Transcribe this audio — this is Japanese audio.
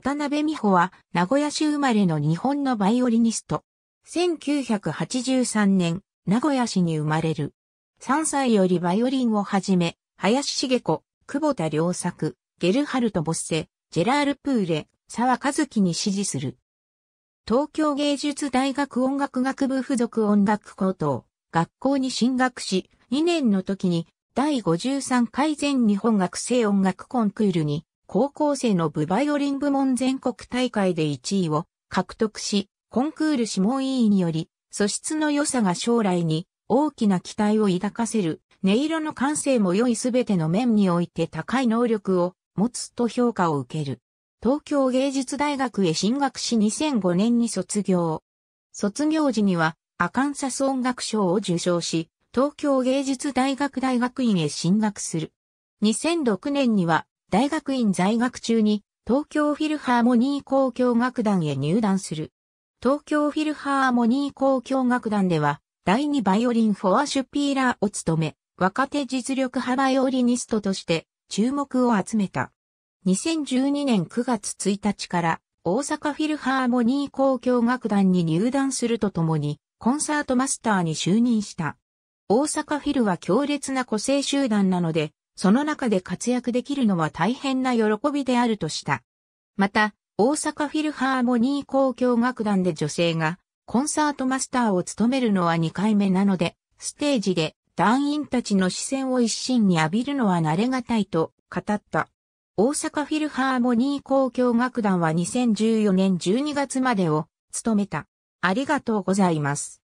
渡辺美穂は名古屋市生まれの日本のバイオリニスト。1983年、名古屋市に生まれる。3歳よりバイオリンをはじめ、林茂子、久保田良作、ゲルハルト・ボッセ、ジェラール・プーレ、沢和樹に支持する。東京芸術大学音楽学部附属音楽高等学校に進学し、2年の時に第53回全日本学生音楽コンクールに高校生の部バイオリン部門全国大会で1位を獲得し、コンクール諮問委員により、素質の良さが将来に大きな期待を抱かせる、音色の感性も良いすべての面において高い能力を持つと評価を受ける。東京芸術大学へ進学し2005年に卒業。卒業時にはアカンサス音楽賞を受賞し、東京芸術大学大学院へ進学する。2006年には大学院在学中に東京フィルハーモニー交響楽団へ入団する。東京フィルハーモニー交響楽団では第2バイオリンフォアシュピーラーを務め、若手実力派バイオリニストとして注目を集めた。2012年9月1日から大阪フィルハーモニー交響楽団に入団するとともに、コンサートマスターに就任した。大阪フィルは強烈な個性集団なので、その中で活躍できるのは大変な喜びであるとした。また、大阪フィルハーモニー交響楽団で女性がコンサートマスターを務めるのは2回目なので、ステージで団員たちの視線を一心に浴びるのは慣れがたいと語った。大阪フィルハーモニー交響楽団は2014年12月までを務めた。ありがとうございます。